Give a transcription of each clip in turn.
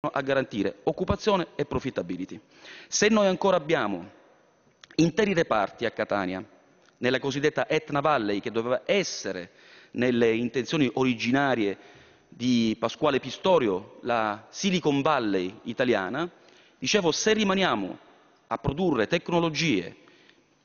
a garantire occupazione e profitability. Se noi ancora abbiamo interi reparti a Catania, nella cosiddetta Etna Valley, che doveva essere nelle intenzioni originarie di Pasquale Pistorio, la Silicon Valley italiana, dicevo, se rimaniamo a produrre tecnologie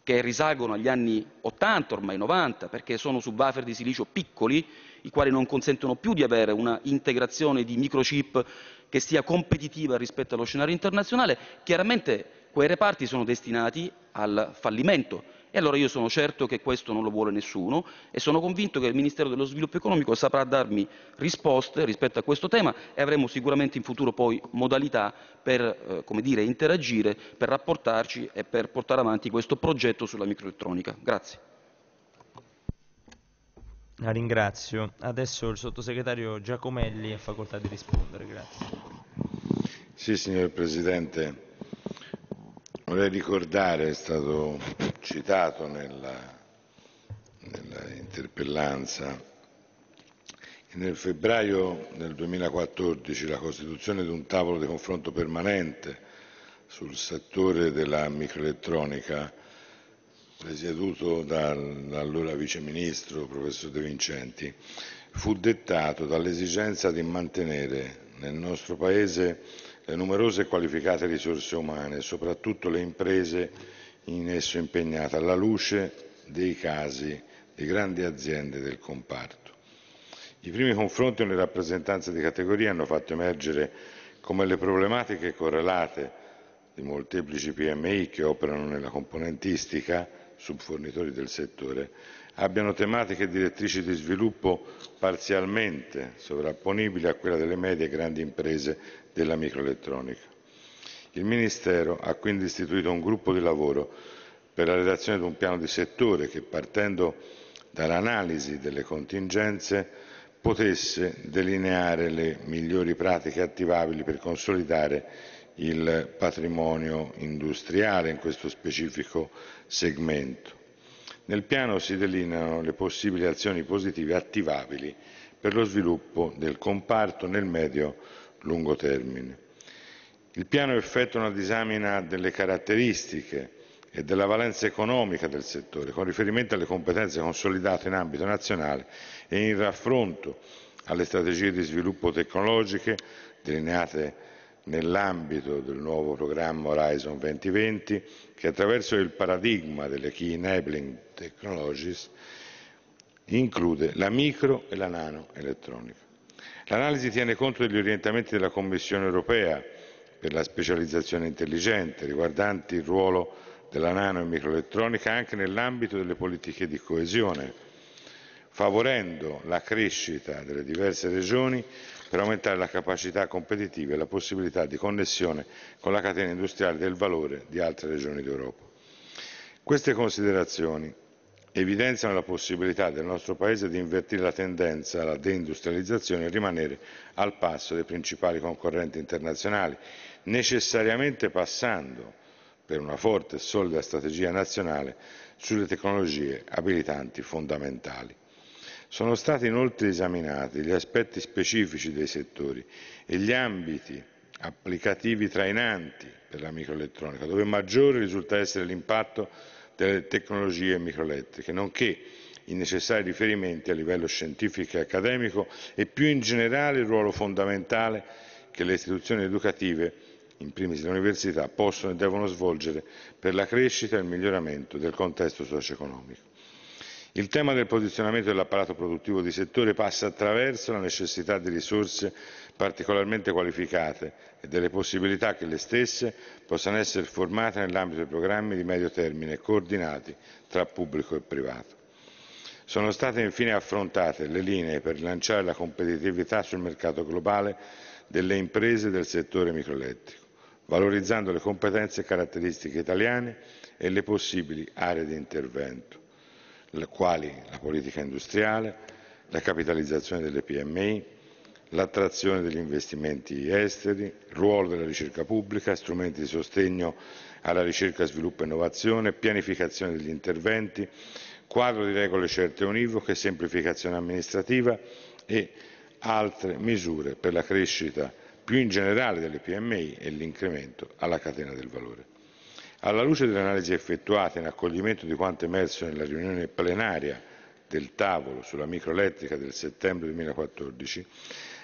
che risalgono agli anni 80, ormai 90, perché sono su buffer di silicio piccoli, i quali non consentono più di avere una integrazione di microchip che sia competitiva rispetto allo scenario internazionale, chiaramente quei reparti sono destinati al fallimento. E allora io sono certo che questo non lo vuole nessuno e sono convinto che il Ministero dello Sviluppo Economico saprà darmi risposte rispetto a questo tema e avremo sicuramente in futuro poi modalità per eh, come dire, interagire, per rapportarci e per portare avanti questo progetto sulla microelettronica. Grazie. La ringrazio. Adesso il sottosegretario Giacomelli ha facoltà di rispondere. Grazie. Sì, signor Presidente. Vorrei ricordare, è stato citato nell'interpellanza, nella che nel febbraio del 2014 la costituzione di un tavolo di confronto permanente sul settore della microelettronica presieduto dall'allora viceministro professor De Vincenti, fu dettato dall'esigenza di mantenere nel nostro Paese le numerose e qualificate risorse umane, soprattutto le imprese in esso impegnate, alla luce dei casi di grandi aziende del comparto. I primi confronti con le rappresentanze di categoria hanno fatto emergere come le problematiche correlate di molteplici PMI che operano nella componentistica subfornitori del settore abbiano tematiche direttrici di sviluppo parzialmente sovrapponibili a quella delle medie e grandi imprese della microelettronica. Il Ministero ha quindi istituito un gruppo di lavoro per la redazione di un piano di settore che, partendo dall'analisi delle contingenze, potesse delineare le migliori pratiche attivabili per consolidare il patrimonio industriale in questo specifico segmento. Nel piano si delineano le possibili azioni positive attivabili per lo sviluppo del comparto nel medio-lungo termine. Il piano effettua una disamina delle caratteristiche e della valenza economica del settore con riferimento alle competenze consolidate in ambito nazionale e in raffronto alle strategie di sviluppo tecnologiche delineate nell'ambito del nuovo programma Horizon 2020 che attraverso il paradigma delle Key Enabling Technologies include la micro e la nano elettronica. L'analisi tiene conto degli orientamenti della Commissione europea per la specializzazione intelligente riguardanti il ruolo della nano e microelettronica anche nell'ambito delle politiche di coesione favorendo la crescita delle diverse regioni per aumentare la capacità competitiva e la possibilità di connessione con la catena industriale del valore di altre regioni d'Europa. Queste considerazioni evidenziano la possibilità del nostro Paese di invertire la tendenza alla deindustrializzazione e rimanere al passo dei principali concorrenti internazionali, necessariamente passando per una forte e solida strategia nazionale sulle tecnologie abilitanti fondamentali. Sono stati inoltre esaminati gli aspetti specifici dei settori e gli ambiti applicativi trainanti per la microelettronica, dove maggiore risulta essere l'impatto delle tecnologie microelettriche, nonché i necessari riferimenti a livello scientifico e accademico e più in generale il ruolo fondamentale che le istituzioni educative, in primis le università, possono e devono svolgere per la crescita e il miglioramento del contesto socio-economico il tema del posizionamento dell'apparato produttivo di settore passa attraverso la necessità di risorse particolarmente qualificate e delle possibilità che le stesse possano essere formate nell'ambito di programmi di medio termine coordinati tra pubblico e privato. Sono state infine affrontate le linee per rilanciare la competitività sul mercato globale delle imprese del settore microelettrico, valorizzando le competenze e caratteristiche italiane e le possibili aree di intervento quali la politica industriale, la capitalizzazione delle PMI, l'attrazione degli investimenti esteri, ruolo della ricerca pubblica, strumenti di sostegno alla ricerca, sviluppo e innovazione, pianificazione degli interventi, quadro di regole certe e univoche, semplificazione amministrativa e altre misure per la crescita più in generale delle PMI e l'incremento alla catena del valore. Alla luce delle analisi effettuate in accoglimento di quanto emerso nella riunione plenaria del tavolo sulla microelettrica del settembre 2014,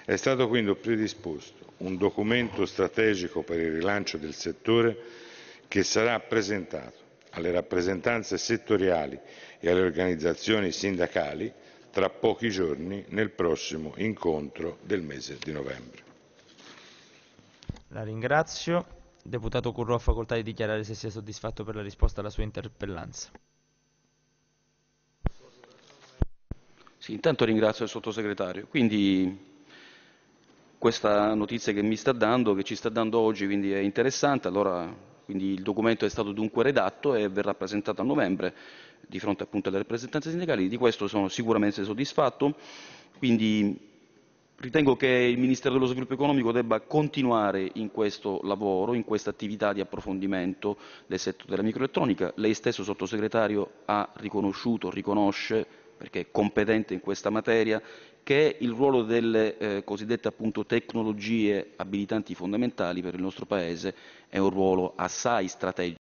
è stato quindi predisposto un documento strategico per il rilancio del settore che sarà presentato alle rappresentanze settoriali e alle organizzazioni sindacali tra pochi giorni nel prossimo incontro del mese di novembre. La ringrazio. Deputato Curro ha facoltà di dichiarare se sia soddisfatto per la risposta alla sua interpellanza. Sì, intanto ringrazio il sottosegretario. Quindi questa notizia che mi sta dando, che ci sta dando oggi, quindi è interessante. Allora, quindi il documento è stato dunque redatto e verrà presentato a novembre di fronte appunto alle rappresentanze sindacali. Di questo sono sicuramente soddisfatto. Quindi Ritengo che il Ministero dello Sviluppo Economico debba continuare in questo lavoro, in questa attività di approfondimento del settore della microelettronica. Lei stesso, sottosegretario, ha riconosciuto, riconosce, perché è competente in questa materia, che il ruolo delle eh, cosiddette appunto, tecnologie abilitanti fondamentali per il nostro Paese è un ruolo assai strategico.